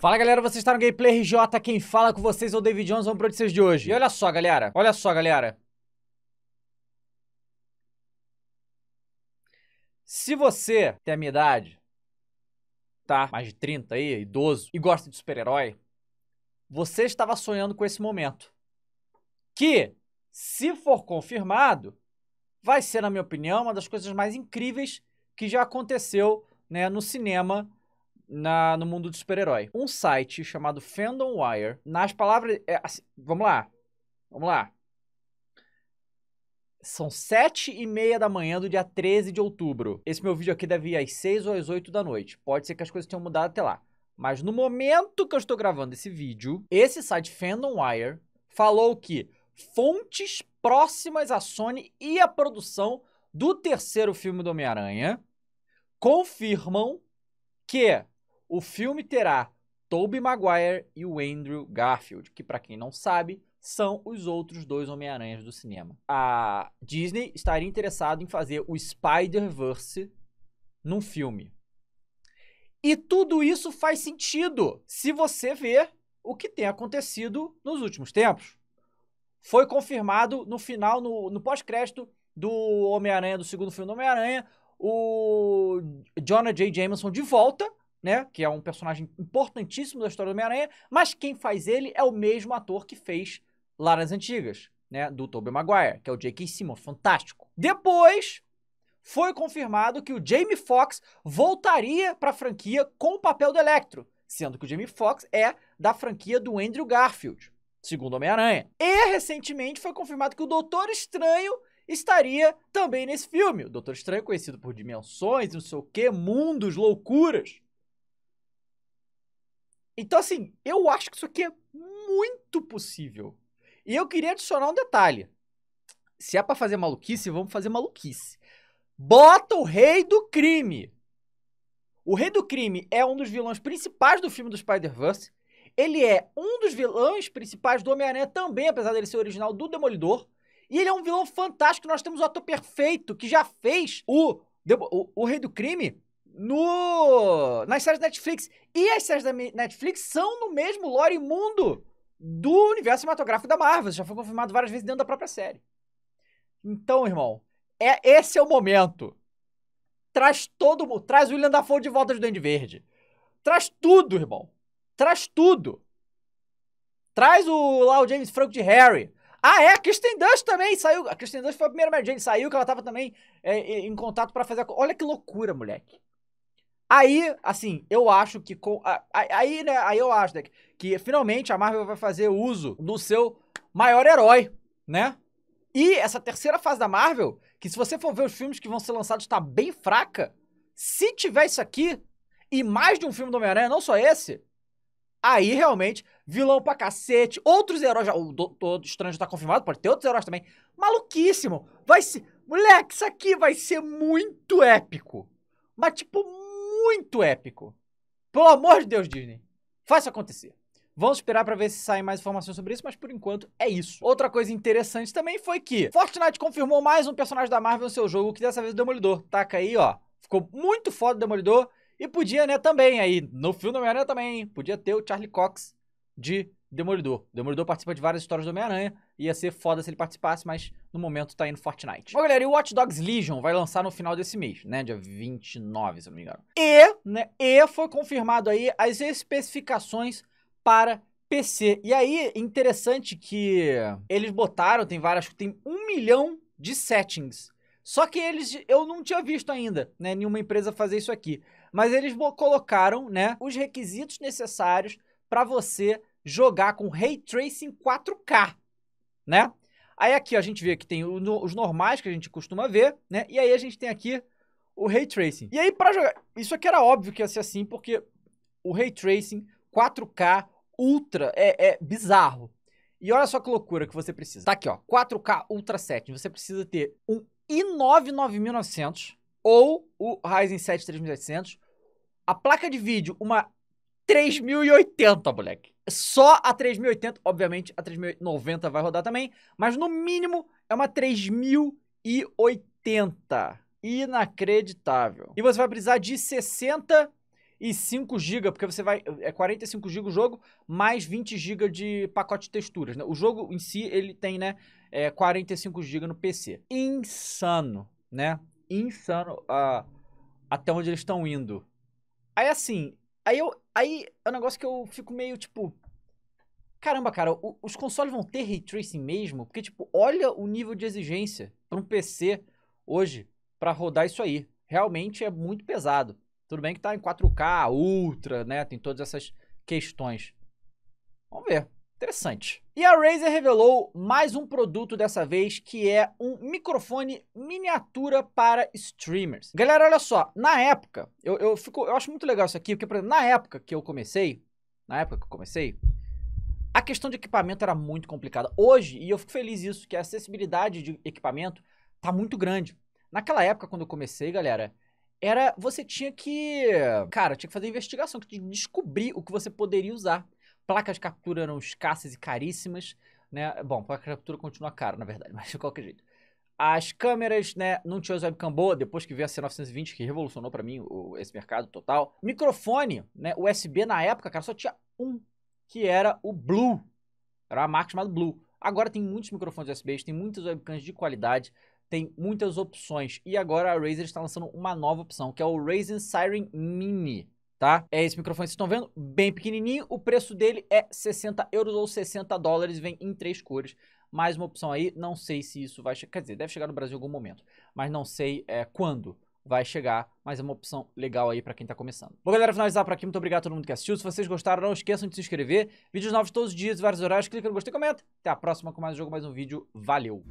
Fala galera, vocês estão no Gameplay RJ, quem fala com vocês é o David Jones. Vamos para notícias de hoje. E olha só galera, olha só galera. Se você tem a minha idade, tá, mais de 30 aí, idoso, e gosta de super-herói, você estava sonhando com esse momento. Que, se for confirmado, vai ser, na minha opinião, uma das coisas mais incríveis que já aconteceu né, no cinema na, no mundo do super-herói. Um site chamado Fandom Wire, nas palavras. É, assim, vamos lá. Vamos lá. São sete e meia da manhã do dia 13 de outubro. Esse meu vídeo aqui deve ir às seis ou às oito da noite. Pode ser que as coisas tenham mudado até lá. Mas no momento que eu estou gravando esse vídeo, esse site Fandom Wire falou que fontes próximas à Sony e à produção do terceiro filme do Homem-Aranha confirmam que o filme terá Tobey Maguire e o Andrew Garfield, que para quem não sabe, são os outros dois Homem-Aranhas do cinema. A Disney estaria interessada em fazer o Spider-Verse num filme. E tudo isso faz sentido se você ver o que tem acontecido nos últimos tempos. Foi confirmado no final, no, no pós-crédito do Homem-Aranha, do segundo filme do Homem-Aranha, o Jonah J. Jameson de volta né? Que é um personagem importantíssimo da história do Homem-Aranha, mas quem faz ele é o mesmo ator que fez lá nas antigas, né? Do Tobey Maguire, que é o J.K. Simmons, fantástico. Depois, foi confirmado que o Jamie Foxx voltaria para a franquia com o papel do Electro, sendo que o Jamie Foxx é da franquia do Andrew Garfield, segundo Homem-Aranha. E recentemente foi confirmado que o Doutor Estranho estaria também nesse filme. O Doutor Estranho é conhecido por dimensões, não sei o que, mundos, loucuras. Então, assim, eu acho que isso aqui é muito possível. E eu queria adicionar um detalhe. Se é para fazer maluquice, vamos fazer maluquice. Bota o rei do crime. O rei do crime é um dos vilões principais do filme do Spider-Verse. Ele é um dos vilões principais do Homem-Aranha também, apesar dele ser original do Demolidor. E ele é um vilão fantástico. Nós temos o ator perfeito que já fez o, o, o Rei do Crime no nas séries Netflix. E as séries da Netflix são no mesmo lore imundo do universo cinematográfico da Marvel. já foi confirmado várias vezes dentro da própria série. Então, irmão, é esse é o momento. Traz todo mundo, traz o William Dafoe de volta do Duende Verde. Traz tudo, irmão. Traz tudo. Traz o lá o James Franco de Harry. Ah, é, a Kristen Dunst também saiu. A Kristen Dunst foi a primeira Mary Jane, saiu que ela tava também é, é em contato para fazer a... Olha que loucura, moleque. Aí, assim, eu acho que. Com, aí, né, aí eu acho, né, que finalmente a Marvel vai fazer uso do seu maior herói, né? E essa terceira fase da Marvel, que se você for ver os filmes que vão ser lançados, tá bem fraca. Se tiver isso aqui, e mais de um filme do Homem-Aranha, não só esse, aí realmente, vilão pra cacete, outros heróis. Já, o Doutor Estranho tá confirmado, pode ter outros heróis também. Maluquíssimo! Vai ser. Moleque, isso aqui vai ser muito épico. Mas, tipo, muito épico. Pelo amor de Deus, Disney. Faça acontecer. Vamos esperar para ver se saem mais informações sobre isso, mas por enquanto é isso. Outra coisa interessante também foi que Fortnite confirmou mais um personagem da Marvel no seu jogo, que dessa vez é o Demolidor. Taca tá aí, ó. Ficou muito foda o Demolidor. E podia, né, também aí, no filme Homem-Aranha também, podia ter o Charlie Cox de Demolidor. Demolidor participa de várias histórias do Homem-Aranha. Ia ser foda se ele participasse, mas no momento tá indo Fortnite. Bom, galera, e o Watch Dogs Legion vai lançar no final desse mês, né? Dia 29, se eu não me engano. E, né? E foi confirmado aí as especificações para PC. E aí, interessante que eles botaram, tem várias, tem um milhão de settings. Só que eles, eu não tinha visto ainda, né? Nenhuma empresa fazer isso aqui. Mas eles colocaram, né? Os requisitos necessários para você jogar com Ray Tracing 4K, né? Aí aqui a gente vê que tem os normais que a gente costuma ver, né? E aí a gente tem aqui o Ray Tracing. E aí para jogar, isso aqui era óbvio que ia ser assim, porque o Ray Tracing 4K Ultra é, é bizarro. E olha só que loucura que você precisa. Tá aqui ó, 4K Ultra 7, você precisa ter um i9 9900 ou o Ryzen 7 3800, a placa de vídeo uma 3080, moleque. Só a 3080, obviamente, a 3090 vai rodar também, mas no mínimo é uma 3080. Inacreditável. E você vai precisar de 60 e 5 GB, porque você vai é 45 GB o jogo, mais 20 GB de pacote de texturas, né? O jogo em si ele tem, né, é 45 GB no PC. Insano, né? Insano uh, até onde eles estão indo. Aí assim, Aí, eu, aí é um negócio que eu fico meio tipo. Caramba, cara, o, os consoles vão ter ray tracing mesmo? Porque, tipo, olha o nível de exigência para um PC hoje para rodar isso aí. Realmente é muito pesado. Tudo bem que tá em 4K, ultra, né? Tem todas essas questões. Vamos ver. Interessante. E a Razer revelou mais um produto dessa vez, que é um microfone miniatura para streamers. Galera, olha só, na época, eu, eu, fico, eu acho muito legal isso aqui, porque por exemplo, na época que eu comecei, na época que eu comecei, a questão de equipamento era muito complicada. Hoje, e eu fico feliz isso, que a acessibilidade de equipamento tá muito grande. Naquela época, quando eu comecei, galera, era você tinha que, cara, tinha que fazer investigação, tinha que descobrir o que você poderia usar. Placas de captura eram escassas e caríssimas, né? Bom, placa de captura continua caro, na verdade, mas de qualquer jeito. As câmeras, né, não tinha webcam boa, depois que veio a C920, que revolucionou para mim o, esse mercado total. Microfone, né, USB na época, cara, só tinha um, que era o Blue. Era uma marca chamada Blue. Agora tem muitos microfones USB, tem muitas webcams de qualidade, tem muitas opções. E agora a Razer está lançando uma nova opção, que é o Razer Siren Mini tá? É esse microfone que vocês estão vendo, bem pequenininho. O preço dele é 60 euros ou 60 dólares, vem em três cores. Mais uma opção aí, não sei se isso vai chegar, quer dizer, deve chegar no Brasil em algum momento, mas não sei é, quando vai chegar, mas é uma opção legal aí para quem tá começando. Bom, galera, finalizar por aqui. Muito obrigado a todo mundo que assistiu. Se vocês gostaram, não esqueçam de se inscrever. Vídeos novos todos os dias, vários horários. Clica no gostei, comenta. Até a próxima com mais um jogo, mais um vídeo. Valeu!